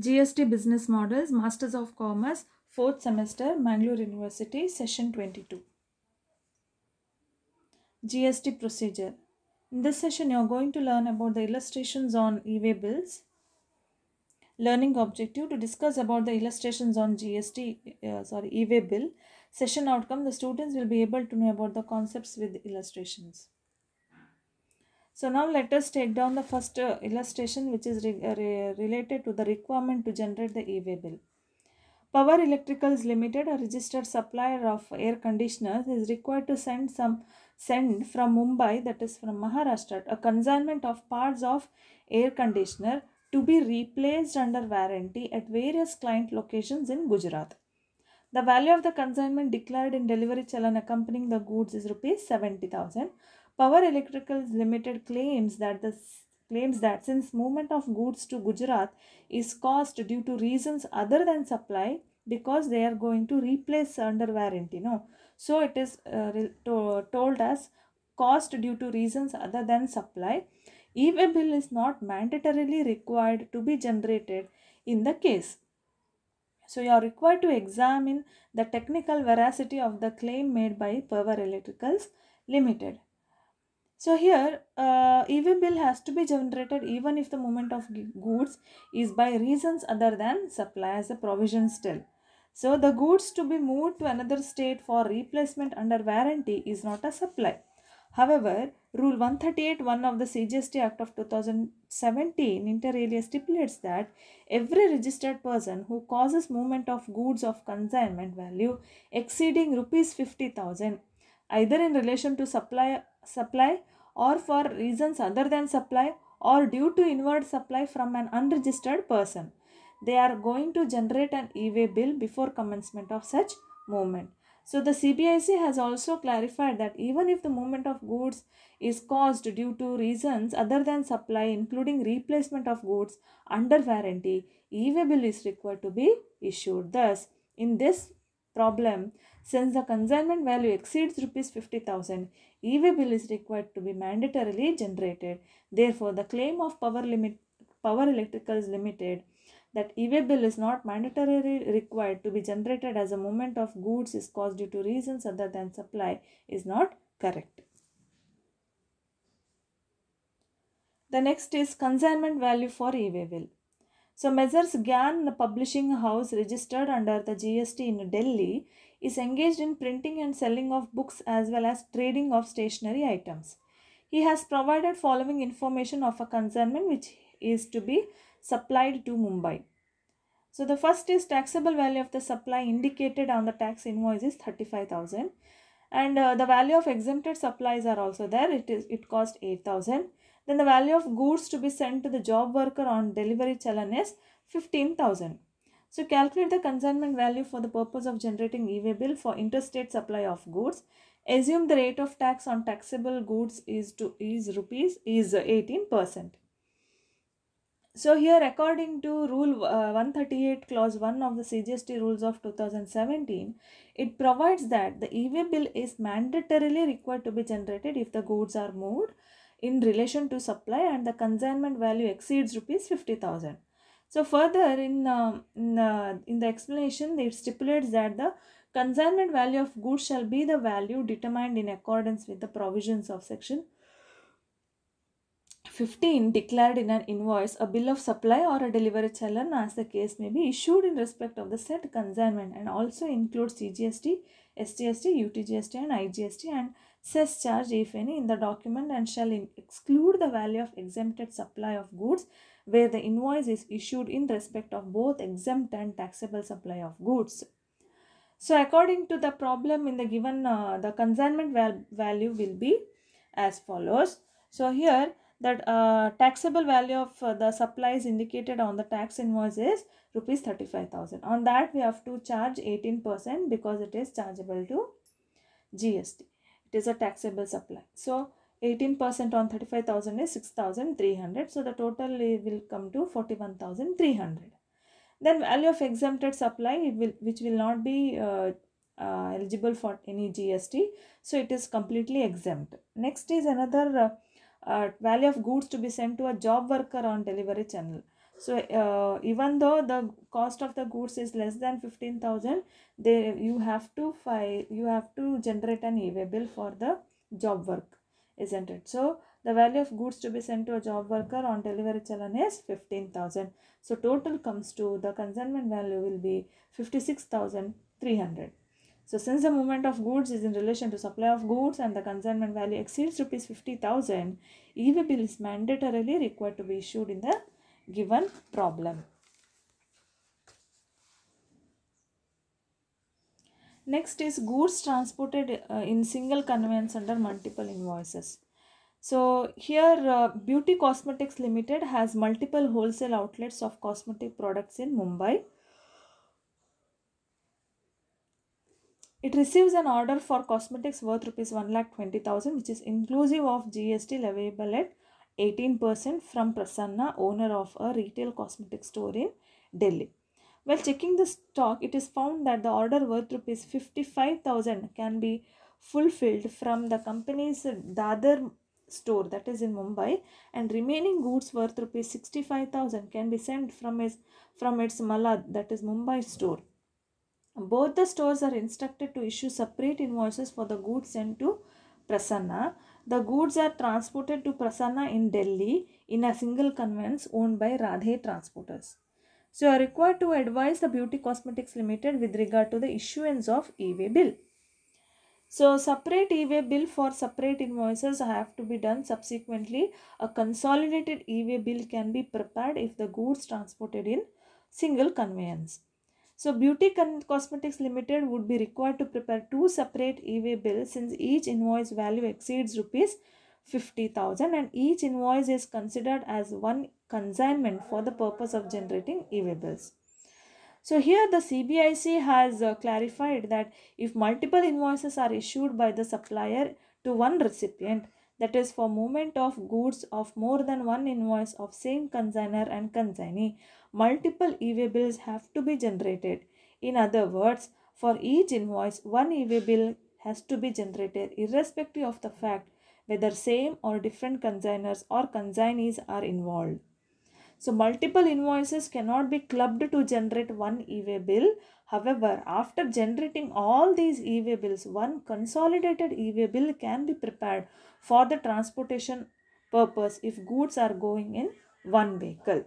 GST Business Models, Masters of Commerce, 4th semester, Mangalore University, Session 22. GST Procedure. In this session, you are going to learn about the illustrations on e-way bills. Learning objective to discuss about the illustrations on GST, uh, sorry, e-way bill. Session outcome, the students will be able to know about the concepts with illustrations. So now let us take down the first uh, illustration which is re uh, re related to the requirement to generate the e-way Power Electricals Limited, a registered supplier of air conditioners, is required to send some send from Mumbai, that is from Maharashtra, a consignment of parts of air conditioner to be replaced under warranty at various client locations in Gujarat. The value of the consignment declared in delivery challan accompanying the goods is rupees 70,000. Power Electricals Limited claims that the claims that since movement of goods to Gujarat is caused due to reasons other than supply because they are going to replace under warranty no so it is uh, to told as cost due to reasons other than supply If a bill is not mandatorily required to be generated in the case so you are required to examine the technical veracity of the claim made by Power Electricals Limited so here uh, EV bill has to be generated even if the movement of goods is by reasons other than supply as a provision still. So the goods to be moved to another state for replacement under warranty is not a supply. However, Rule 138.1 of the CGST Act of 2017 inter alia stipulates that every registered person who causes movement of goods of consignment value exceeding rupees 50,000 either in relation to supply, supply or for reasons other than supply or due to inward supply from an unregistered person. They are going to generate an e-way bill before commencement of such movement. So the CBIC has also clarified that even if the movement of goods is caused due to reasons other than supply including replacement of goods under warranty, e-way bill is required to be issued. Thus, in this problem since the consignment value exceeds rupees 50000 ev bill is required to be mandatorily generated therefore the claim of power limit power electrical is limited that EV bill is not mandatorily required to be generated as a movement of goods is caused due to reasons other than supply is not correct. The next is consignment value for EV bill. So Messrs. Gan Publishing House registered under the GST in Delhi is engaged in printing and selling of books as well as trading of stationery items. He has provided following information of a concernment which is to be supplied to Mumbai. So the first is taxable value of the supply indicated on the tax invoice is 35,000 and uh, the value of exempted supplies are also there. It is it cost 8,000 then the value of goods to be sent to the job worker on delivery challan is 15000 so calculate the consignment value for the purpose of generating e-way bill for interstate supply of goods assume the rate of tax on taxable goods is to is rupees is 18% so here according to rule uh, 138 clause 1 of the CGST rules of 2017 it provides that the e-way bill is mandatorily required to be generated if the goods are moved in relation to supply and the consignment value exceeds rupees 50000 so further in, uh, in, uh, in the explanation it stipulates that the consignment value of goods shall be the value determined in accordance with the provisions of section 15 declared in an invoice a bill of supply or a delivery challenge as the case may be issued in respect of the said consignment and also includes CGST STST, UTGST and IGST and cess charge if any in the document and shall exclude the value of exempted supply of goods where the invoice is issued in respect of both exempt and taxable supply of goods. So according to the problem in the given uh, the consignment val value will be as follows. So here that uh, taxable value of uh, the supplies indicated on the tax invoice is rupees 35000 on that we have to charge 18% because it is chargeable to gst it is a taxable supply so 18% on 35000 is 6300 so the total will come to 41300 then value of exempted supply it will which will not be uh, uh, eligible for any gst so it is completely exempt next is another uh, uh, value of goods to be sent to a job worker on delivery channel. So uh, even though the cost of the goods is less than 15,000, they you have to file you have to generate an e-way bill for the job work, isn't it? So the value of goods to be sent to a job worker on delivery channel is 15,000. So total comes to the consignment value will be 56,300. So since the movement of goods is in relation to supply of goods and the consignment value exceeds rupees 50,000, EV bill is mandatorily required to be issued in the given problem. Next is goods transported uh, in single conveyance under multiple invoices. So here uh, Beauty Cosmetics Limited has multiple wholesale outlets of cosmetic products in Mumbai. It receives an order for cosmetics worth rupees 1,20,000 which is inclusive of GST leviable at 18% from Prasanna, owner of a retail cosmetic store in Delhi. While checking the stock, it is found that the order worth rupees 55,000 can be fulfilled from the company's Dadar store that is in Mumbai and remaining goods worth rupees 65,000 can be sent from its, from its Malad that is Mumbai store. Both the stores are instructed to issue separate invoices for the goods sent to Prasanna. The goods are transported to Prasanna in Delhi in a single conveyance owned by Radhe Transporters. So you are required to advise the Beauty Cosmetics Limited with regard to the issuance of e-way bill. So separate e-way bill for separate invoices have to be done subsequently. A consolidated e-way bill can be prepared if the goods transported in single conveyance. So Beauty Cosmetics Limited would be required to prepare two separate e-way bills since each invoice value exceeds rupees 50,000 and each invoice is considered as one consignment for the purpose of generating e-way bills. So here the CBIC has uh, clarified that if multiple invoices are issued by the supplier to one recipient, that is for movement of goods of more than one invoice of same consigner and consignee, multiple E-way bills have to be generated. In other words, for each invoice, one E-way bill has to be generated irrespective of the fact whether same or different consigners or consignees are involved. So multiple invoices cannot be clubbed to generate one E-way bill. However, after generating all these E-way bills, one consolidated E-way bill can be prepared for the transportation purpose if goods are going in one vehicle.